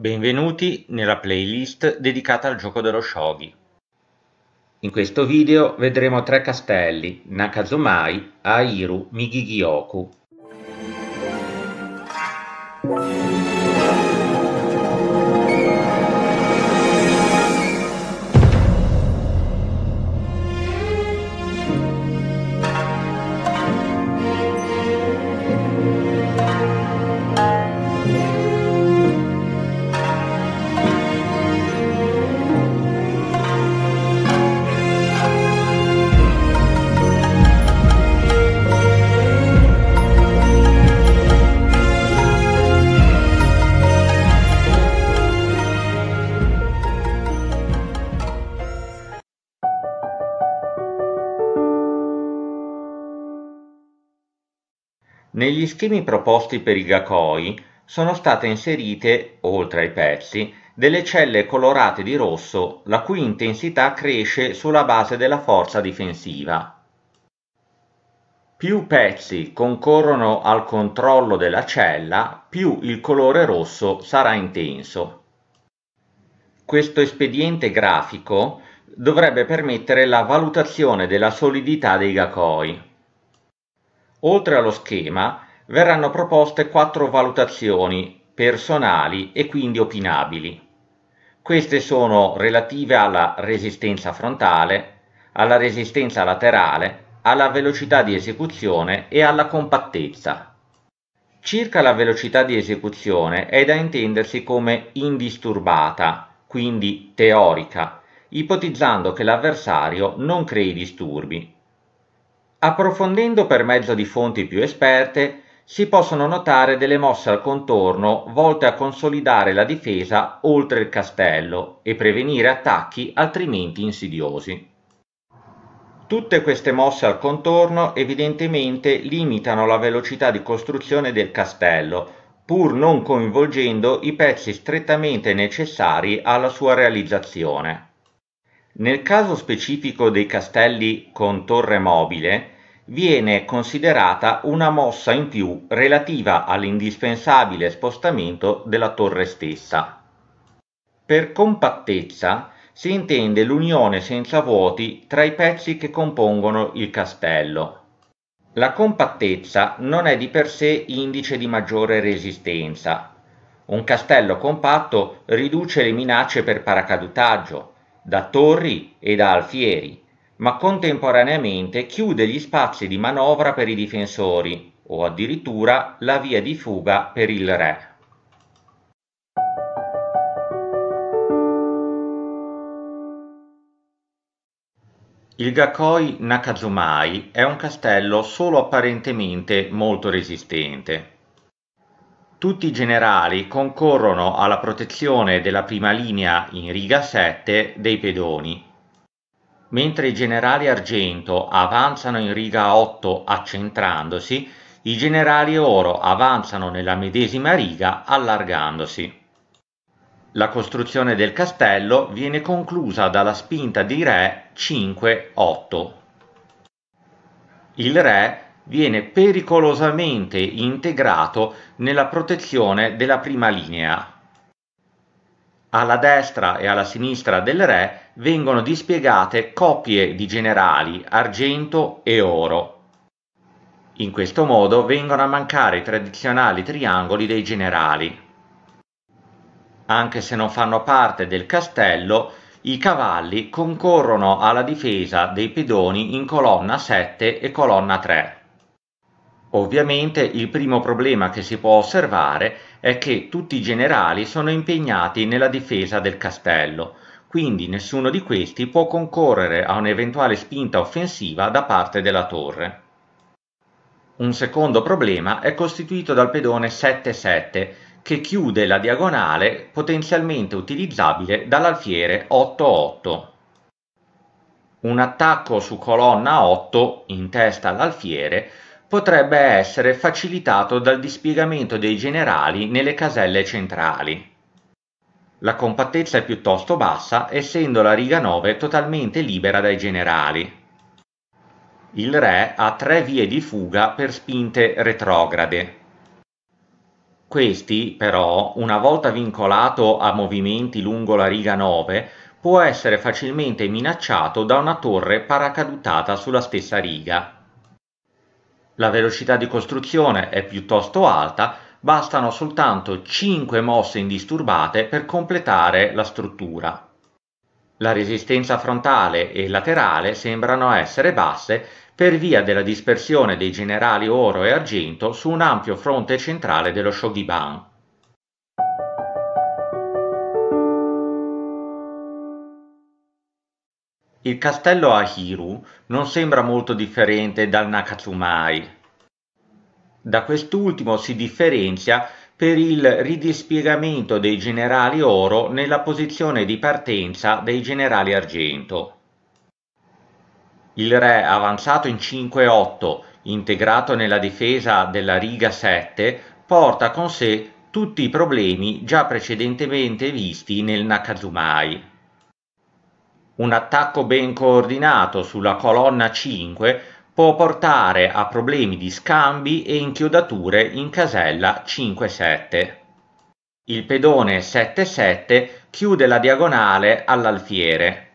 Benvenuti nella playlist dedicata al gioco dello shogi. In questo video vedremo tre castelli, Nakazomai, Airu, Migigyoku. Negli schemi proposti per i gakoi sono state inserite, oltre ai pezzi, delle celle colorate di rosso la cui intensità cresce sulla base della forza difensiva. Più pezzi concorrono al controllo della cella, più il colore rosso sarà intenso. Questo espediente grafico dovrebbe permettere la valutazione della solidità dei gakoi. Oltre allo schema verranno proposte quattro valutazioni personali e quindi opinabili. Queste sono relative alla resistenza frontale, alla resistenza laterale, alla velocità di esecuzione e alla compattezza. Circa la velocità di esecuzione è da intendersi come indisturbata, quindi teorica, ipotizzando che l'avversario non crei disturbi, Approfondendo per mezzo di fonti più esperte, si possono notare delle mosse al contorno volte a consolidare la difesa oltre il castello e prevenire attacchi altrimenti insidiosi. Tutte queste mosse al contorno evidentemente limitano la velocità di costruzione del castello, pur non coinvolgendo i pezzi strettamente necessari alla sua realizzazione. Nel caso specifico dei castelli con torre mobile, viene considerata una mossa in più relativa all'indispensabile spostamento della torre stessa. Per compattezza si intende l'unione senza vuoti tra i pezzi che compongono il castello. La compattezza non è di per sé indice di maggiore resistenza. Un castello compatto riduce le minacce per paracadutaggio, da Torri e da Alfieri, ma contemporaneamente chiude gli spazi di manovra per i difensori o addirittura la via di fuga per il re. Il Gakoi Nakazumai è un castello solo apparentemente molto resistente. Tutti i generali concorrono alla protezione della prima linea in riga 7 dei pedoni. Mentre i generali argento avanzano in riga 8 accentrandosi, i generali oro avanzano nella medesima riga allargandosi. La costruzione del castello viene conclusa dalla spinta di re 5-8. Il re viene pericolosamente integrato nella protezione della prima linea. Alla destra e alla sinistra del re vengono dispiegate coppie di generali argento e oro. In questo modo vengono a mancare i tradizionali triangoli dei generali. Anche se non fanno parte del castello, i cavalli concorrono alla difesa dei pedoni in colonna 7 e colonna 3. Ovviamente il primo problema che si può osservare è che tutti i generali sono impegnati nella difesa del castello, quindi nessuno di questi può concorrere a un'eventuale spinta offensiva da parte della torre. Un secondo problema è costituito dal pedone 7-7 che chiude la diagonale potenzialmente utilizzabile dall'alfiere 8-8. Un attacco su colonna 8 in testa all'alfiere potrebbe essere facilitato dal dispiegamento dei generali nelle caselle centrali. La compattezza è piuttosto bassa essendo la riga 9 totalmente libera dai generali. Il re ha tre vie di fuga per spinte retrograde. Questi, però, una volta vincolato a movimenti lungo la riga 9, può essere facilmente minacciato da una torre paracadutata sulla stessa riga. La velocità di costruzione è piuttosto alta, bastano soltanto 5 mosse indisturbate per completare la struttura. La resistenza frontale e laterale sembrano essere basse per via della dispersione dei generali oro e argento su un ampio fronte centrale dello Shogiban. Il castello Ahiru non sembra molto differente dal Nakatsumai. Da quest'ultimo si differenzia per il ridispiegamento dei generali oro nella posizione di partenza dei generali argento. Il re avanzato in 5-8, integrato nella difesa della riga 7, porta con sé tutti i problemi già precedentemente visti nel Nakazumai. Un attacco ben coordinato sulla colonna 5 può portare a problemi di scambi e inchiodature in casella 5-7. Il pedone 7-7 chiude la diagonale all'alfiere.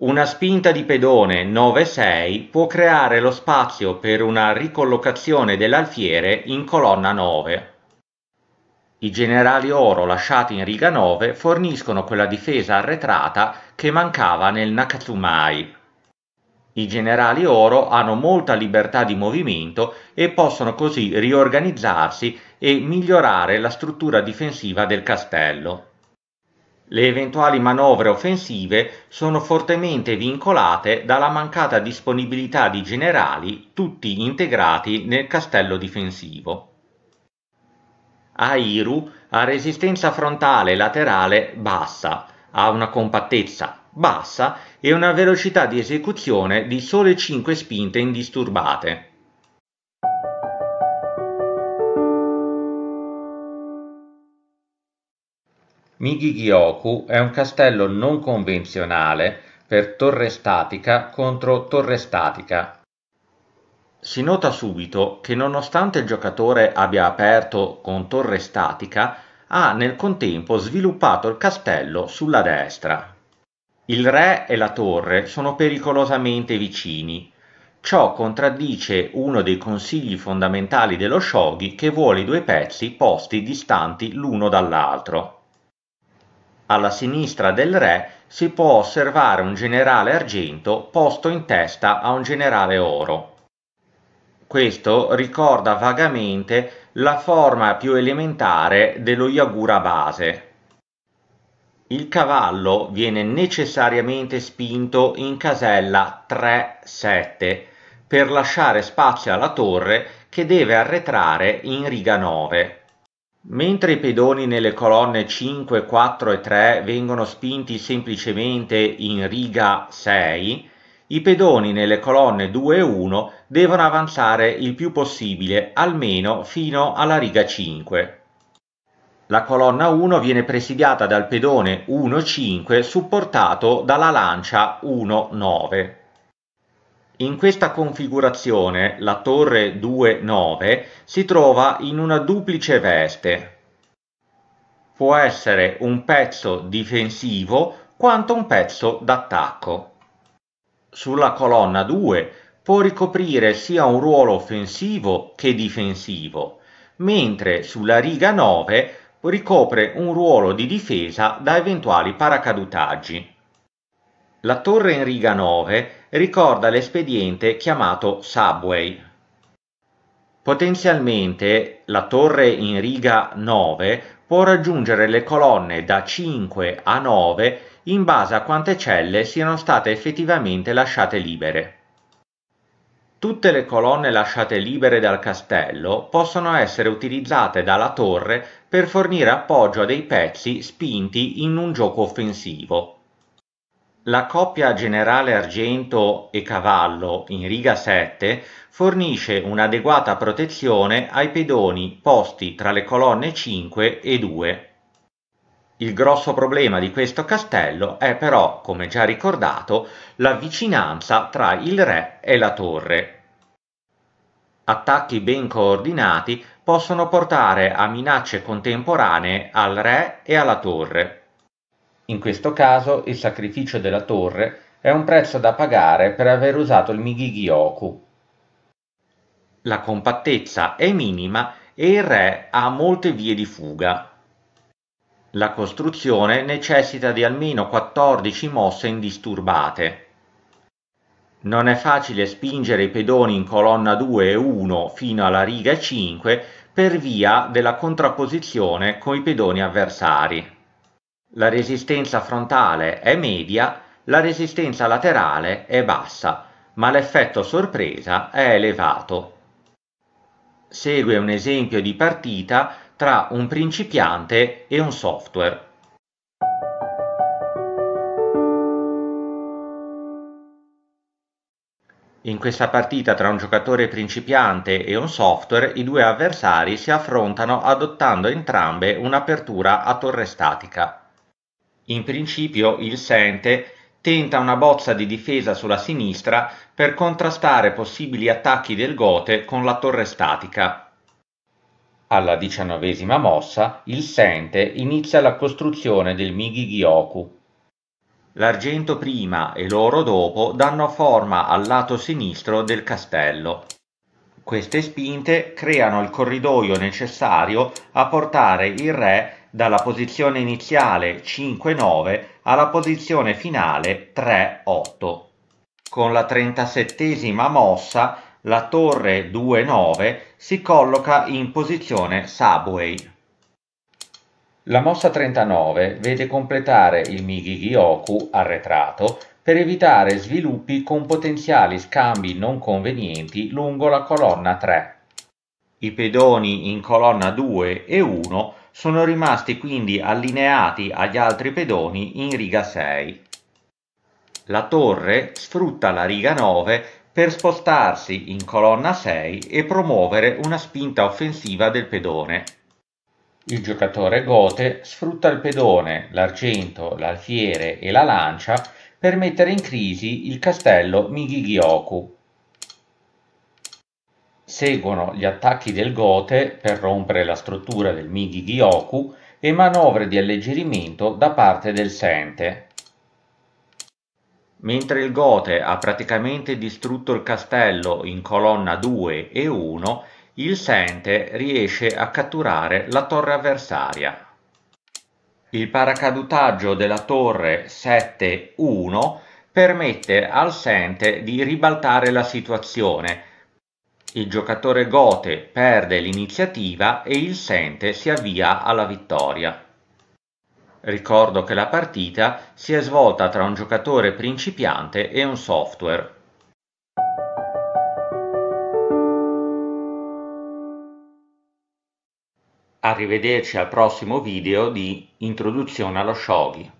Una spinta di pedone 9-6 può creare lo spazio per una ricollocazione dell'alfiere in colonna 9. I generali oro lasciati in riga 9 forniscono quella difesa arretrata che mancava nel Nakatsumai. I generali oro hanno molta libertà di movimento e possono così riorganizzarsi e migliorare la struttura difensiva del castello. Le eventuali manovre offensive sono fortemente vincolate dalla mancata disponibilità di generali tutti integrati nel castello difensivo. Airu ha resistenza frontale laterale bassa, ha una compattezza bassa e una velocità di esecuzione di sole 5 spinte indisturbate. Migigyoku è un castello non convenzionale per torre statica contro torre statica si nota subito che nonostante il giocatore abbia aperto con torre statica, ha nel contempo sviluppato il castello sulla destra. Il re e la torre sono pericolosamente vicini. Ciò contraddice uno dei consigli fondamentali dello shogi che vuole i due pezzi posti distanti l'uno dall'altro. Alla sinistra del re si può osservare un generale argento posto in testa a un generale oro. Questo ricorda vagamente la forma più elementare dello yagura base. Il cavallo viene necessariamente spinto in casella 3-7 per lasciare spazio alla torre che deve arretrare in riga 9. Mentre i pedoni nelle colonne 5, 4 e 3 vengono spinti semplicemente in riga 6, i pedoni nelle colonne 2 e 1 devono avanzare il più possibile, almeno fino alla riga 5. La colonna 1 viene presidiata dal pedone 1-5 supportato dalla lancia 1-9. In questa configurazione la torre 2-9 si trova in una duplice veste. Può essere un pezzo difensivo quanto un pezzo d'attacco sulla colonna 2 può ricoprire sia un ruolo offensivo che difensivo, mentre sulla riga 9 ricopre un ruolo di difesa da eventuali paracadutaggi. La torre in riga 9 ricorda l'espediente chiamato Subway. Potenzialmente la torre in riga 9 può raggiungere le colonne da 5 a 9 in base a quante celle siano state effettivamente lasciate libere. Tutte le colonne lasciate libere dal castello possono essere utilizzate dalla torre per fornire appoggio a dei pezzi spinti in un gioco offensivo. La coppia generale argento e cavallo in riga 7 fornisce un'adeguata protezione ai pedoni posti tra le colonne 5 e 2. Il grosso problema di questo castello è però, come già ricordato, la vicinanza tra il re e la torre. Attacchi ben coordinati possono portare a minacce contemporanee al re e alla torre. In questo caso il sacrificio della torre è un prezzo da pagare per aver usato il Migigyoku. La compattezza è minima e il re ha molte vie di fuga. La costruzione necessita di almeno 14 mosse indisturbate. Non è facile spingere i pedoni in colonna 2 e 1 fino alla riga 5 per via della contrapposizione con i pedoni avversari. La resistenza frontale è media, la resistenza laterale è bassa, ma l'effetto sorpresa è elevato. Segue un esempio di partita tra un principiante e un software. In questa partita tra un giocatore principiante e un software i due avversari si affrontano adottando entrambe un'apertura a torre statica. In principio il Sente tenta una bozza di difesa sulla sinistra per contrastare possibili attacchi del Gote con la torre statica. Alla diciannovesima mossa il Sente inizia la costruzione del Migi-Gyoku. L'argento prima e l'oro dopo danno forma al lato sinistro del castello. Queste spinte creano il corridoio necessario a portare il re dalla posizione iniziale 5-9 alla posizione finale 3-8. Con la trentasettesima mossa la torre 2-9 si colloca in posizione Subway. La mossa 39 vede completare il Migigyoku arretrato per evitare sviluppi con potenziali scambi non convenienti lungo la colonna 3. I pedoni in colonna 2 e 1 sono rimasti quindi allineati agli altri pedoni in riga 6. La torre sfrutta la riga 9 per spostarsi in colonna 6 e promuovere una spinta offensiva del pedone. Il giocatore Gote sfrutta il pedone, l'argento, l'alfiere e la lancia per mettere in crisi il castello Migigyoku. Seguono gli attacchi del Gote per rompere la struttura del Migigyoku e manovre di alleggerimento da parte del Sente. Mentre il Gote ha praticamente distrutto il castello in colonna 2 e 1, il Sente riesce a catturare la torre avversaria. Il paracadutaggio della torre 7-1 permette al Sente di ribaltare la situazione. Il giocatore Gote perde l'iniziativa e il Sente si avvia alla vittoria. Ricordo che la partita si è svolta tra un giocatore principiante e un software. Arrivederci al prossimo video di Introduzione allo Shogi.